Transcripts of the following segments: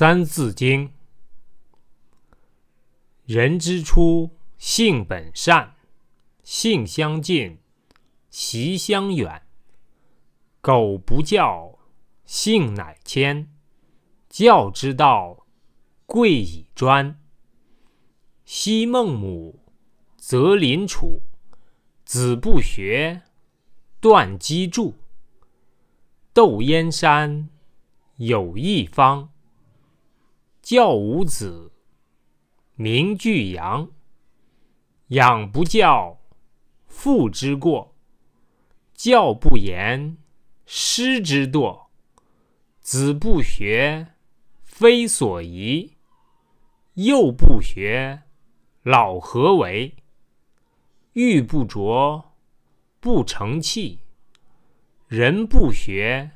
《三字经》：人之初，性本善，性相近，习相远。苟不教，性乃迁；教之道，贵以专。昔孟母，择邻处，子不学，断机杼。窦燕山，有义方。教五子，名俱扬。养不教，父之过；教不严，师之惰。子不学，非所宜；幼不学，老何为？玉不琢，不成器；人不学，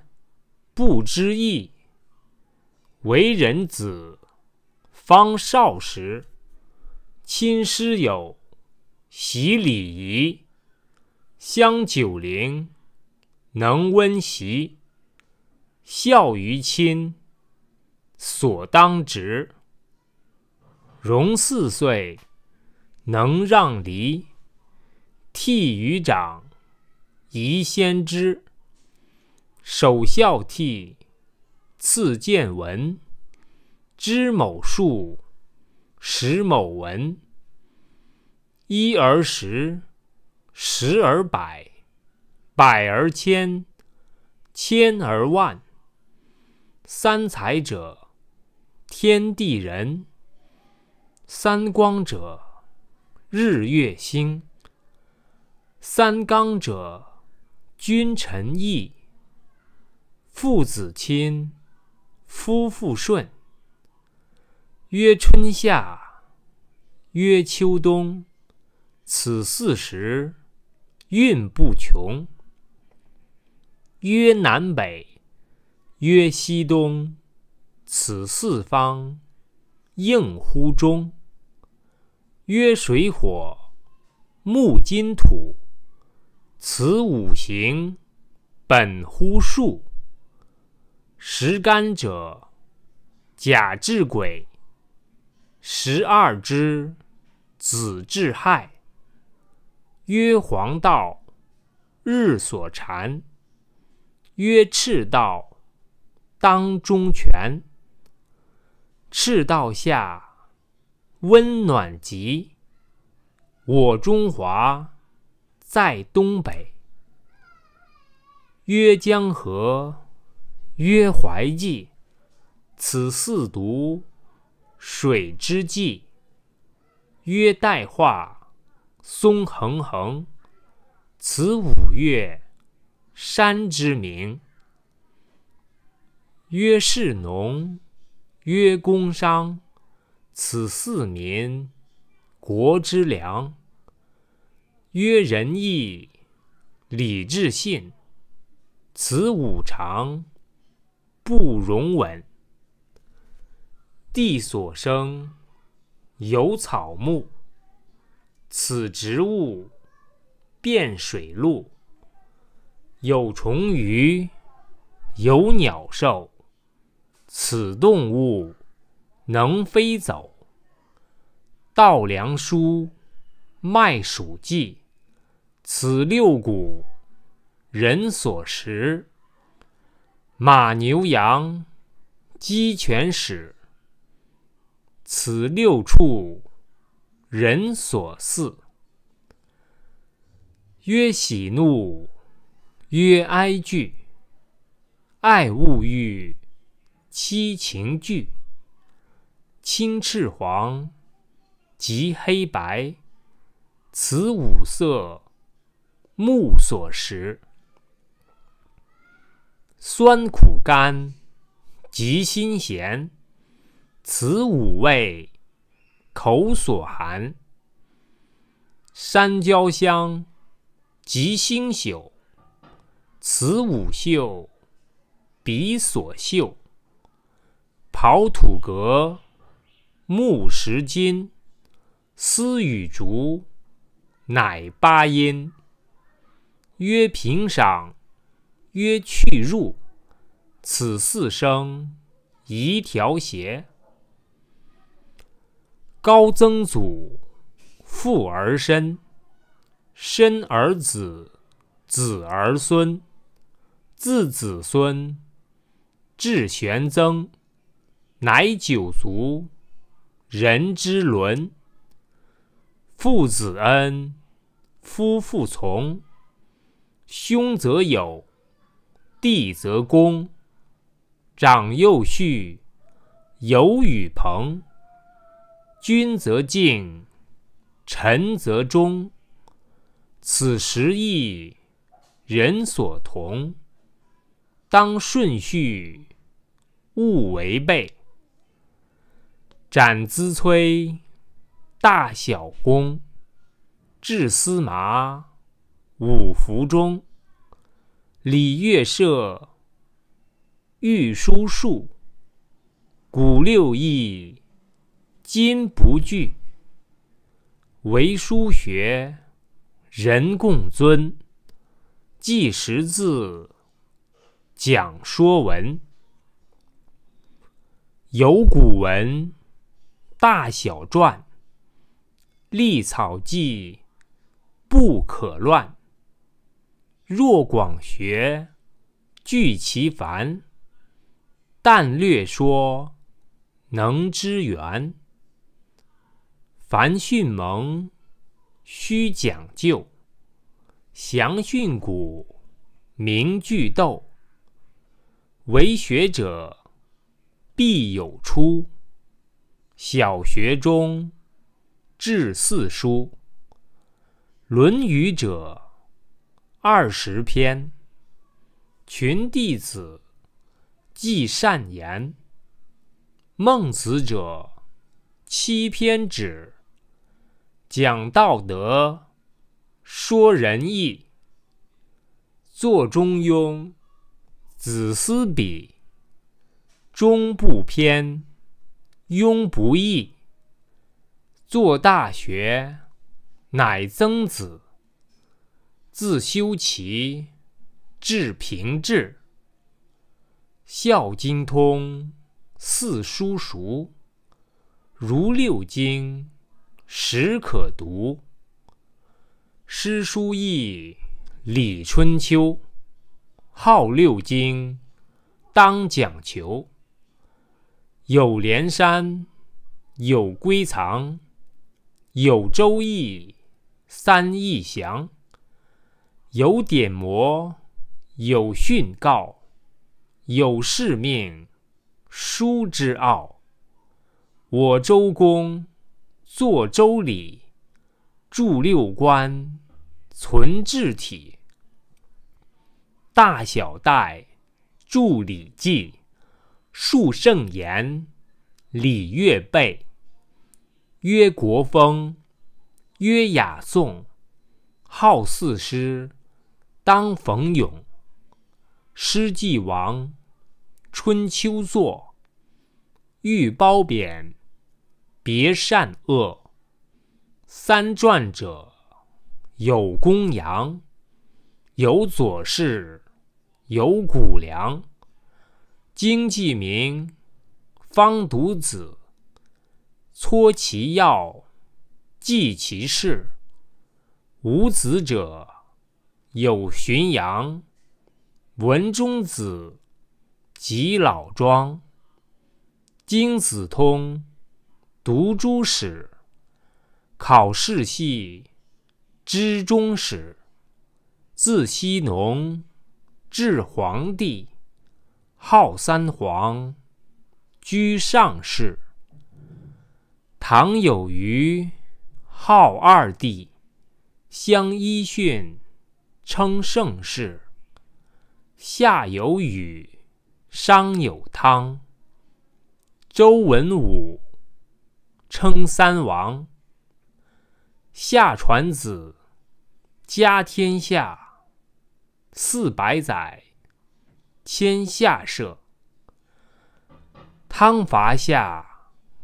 不知义。为人子，方少时，亲师友，习礼仪。香九龄，能温席，孝于亲，所当执。融四岁，能让梨，悌于长，宜先知。首孝悌。次见闻，知某数，识某文。一而十，十而百，百而千，千而万。三才者，天地人。三光者，日月星。三纲者，君臣义，父子亲。夫妇顺，曰春夏，曰秋冬，此四时运不穷。曰南北，曰西东，此四方应乎中。曰水火木金土，此五行本乎数。十干者，甲至鬼，十二支子至亥。曰黄道，日所缠；曰赤道，当中权。赤道下，温暖极。我中华，在东北。曰江河。曰怀济，此四毒水之济。曰代化，松横横，此五岳山之名。曰士农，曰工商，此四民国之良。曰仁义，礼智信，此五常。不容紊，地所生，有草木；此植物，遍水陆。有虫鱼，有鸟兽；此动物，能飞走。稻粱菽，麦黍稷，此六谷，人所食。马牛羊，鸡犬豕，此六畜，人所饲。曰喜怒，曰哀惧，爱恶欲，七情具。青赤黄，及黑白，此五色，目所识。酸苦甘，及辛咸，此五味，口所含。山椒香，及辛朽，此五嗅，鼻所嗅。刨土革，木石金，丝与竹，乃八音。曰平赏。曰去入，此四声宜调协。高曾祖，父而身，身而子，子而孙，自子孙至玄曾，乃九族，人之伦。父子恩，夫妇从，兄则友。地则公，长幼序，友与朋。君则敬，臣则忠。此时义，人所同。当顺序，勿违背。斩兹催，大小公；至司马，五服中。礼乐射御书数，古六艺今不惧。为书学人共尊，记识字讲说文。有古文大小篆，隶草记，不可乱。若广学，聚其繁；但略说，能知源。凡训蒙，须讲究；详训古，明句读。为学者，必有初。小学中，至四书。《论语》者，二十篇，群弟子记善言。孟子者，七篇止。讲道德，说仁义。作中庸，子思笔。中不偏，庸不易。做大学，乃曾子。自修齐至平治，孝经通，四书熟，如六经，始可读。诗书易，礼春秋，号六经，当讲求。有连山，有归藏，有周易，三易详。有典谟，有训诰，有誓命，书之奥。我周公作《周礼》，著六官，存治体。大小戴著《礼记》，述圣言，礼乐备。曰《国风》，曰《雅颂》，号四诗。当逢勇，师既亡，春秋作，欲褒贬，别善恶。三传者，有公羊，有左氏，有谷梁。经既名，方读子，撮其要，记其事。无子者。有浔阳，文中子，及老庄。经子通，读诸史，考世系，知中史。字羲农，至黄帝，号三皇，居上世。唐有虞，号二帝，相揖逊。称盛世，夏有禹，商有汤，周文武称三王。夏传子，家天下，四百载，迁下社。汤伐夏，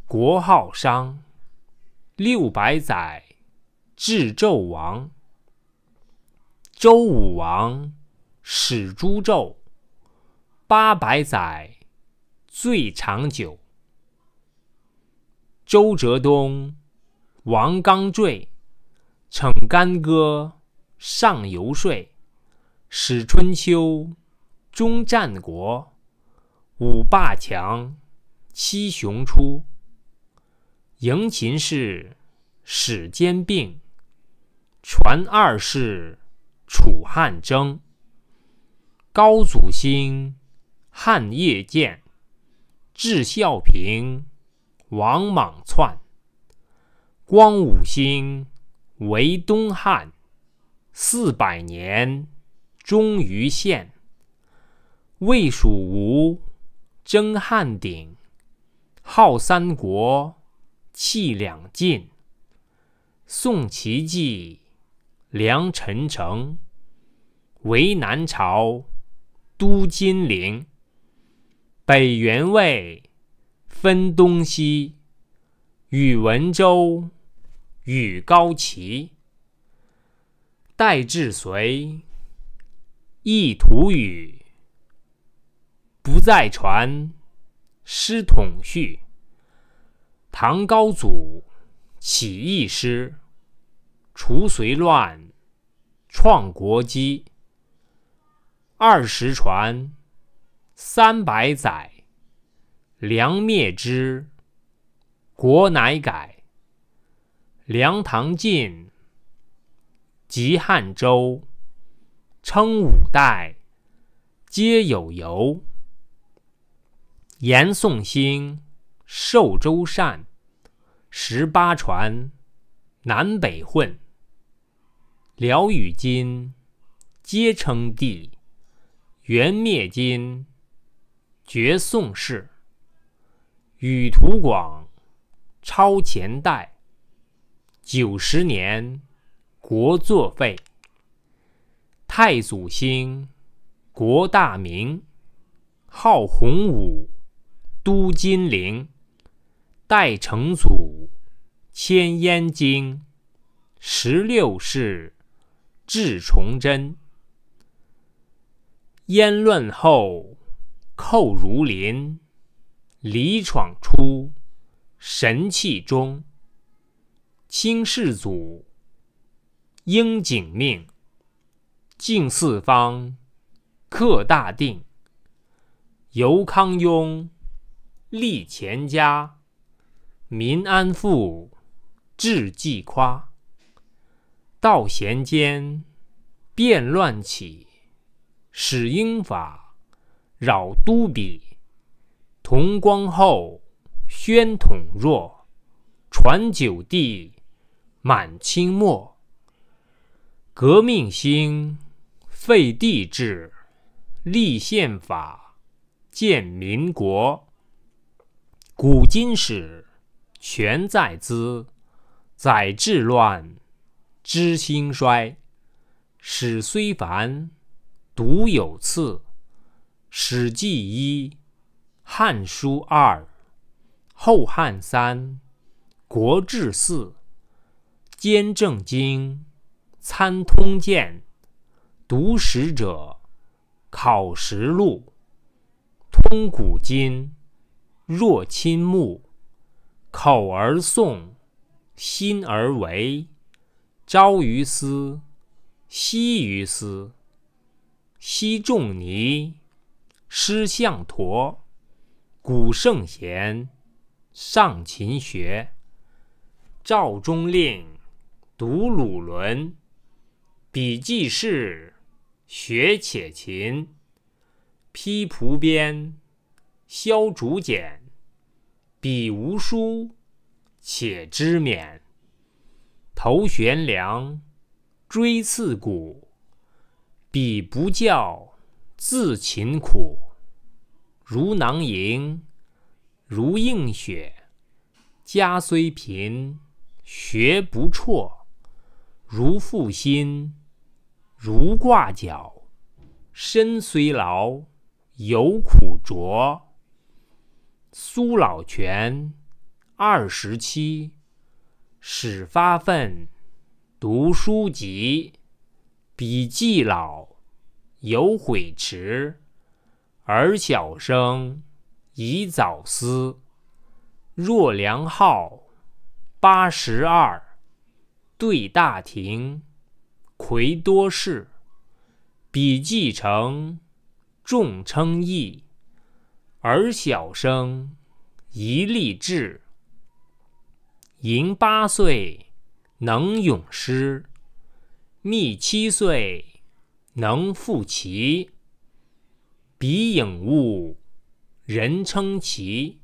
国号商，六百载，至纣王。周武王始诛纣，八百载最长久。周哲东王纲坠，逞干戈尚游说。始春秋，终战国，五霸强，七雄出。迎秦氏始兼并，传二世。楚汉争，高祖兴，汉业建；至孝平，王莽篡；光武兴，为东汉；四百年，终于献；魏蜀吴，争汉鼎；号三国，气两晋；宋齐继。梁陈陈，为南朝都金陵。北元魏分东西，与文周与高齐。代至隋，亦土宇，不再传。师统序。唐高祖起义师。除隋乱，创国基。二十传，三百载，梁灭之，国乃改。梁唐晋，及汉周，称五代，皆有由。严宋兴，受周禅，十八传，南北混。辽与金皆称帝，元灭金，绝宋氏。宇图广超前代，九十年国作废。太祖兴国大明，号洪武，都金陵。代成祖迁燕京，十六世。至崇祯，燕乱后，寇如林，李闯出，神气中。清世祖，应景命，敬四方，克大定。犹康雍，立乾家，民安富，志既夸。道贤间，变乱起，使英法扰都比。同光后，宣统弱，传九帝，满清末。革命兴，废帝制，立宪法，建民国。古今史，全在兹，载治乱。知兴衰，史虽繁，独有次。《史记》一，《汉书》二，《后汉》三，《国志》四，《兼正经》参，《通鉴》读史者考实录，通古今若亲目，口而诵，心而为。朝于斯，夕于斯。昔仲尼，师项陀，古圣贤，尚勤学。赵中令，读鲁论。彼季氏，学且勤。披蒲编，削竹简。彼无书，且知勉。头悬梁，锥刺股，彼不教，自勤苦。如囊萤，如映雪。家虽贫，学不辍。如负薪，如挂角。身虽劳，犹苦卓。苏老泉，二十七。始发愤，读书籍；笔既老，犹悔迟。尔小生，宜早思。若良号，八十二，对大廷，魁多士；笔季成，众称义。尔小生，宜立志。吟八岁能咏诗，密七岁能赋棋。比颖悟，人称奇；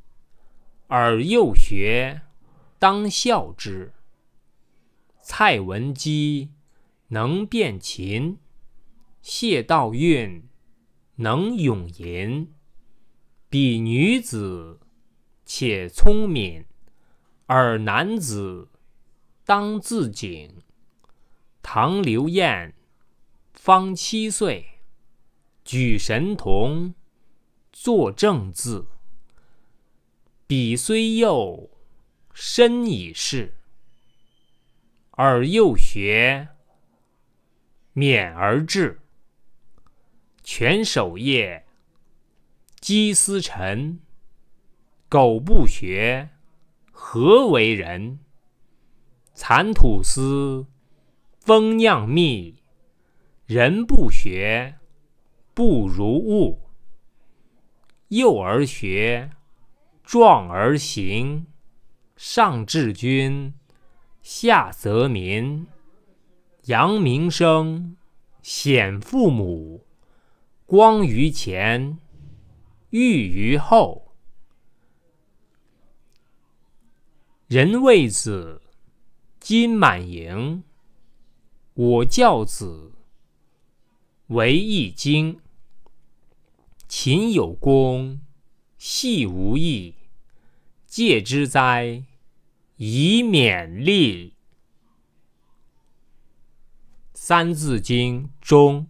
尔幼学，当效之。蔡文姬能辨琴，谢道韫能咏吟。彼女子，且聪敏。尔男子当自警。唐刘晏方七岁，举神童，作正字。彼虽幼，身已仕；尔幼学，勉而志。犬守夜，鸡司晨。苟不学，何为人？蚕吐丝，蜂酿蜜，人不学，不如物。幼而学，壮而行，上至君，下则民，扬名声，显父母，光于前，裕于后。人谓子金满盈，我教子为易经。勤有功，戏无益，戒之哉，以免励。《三字经》中。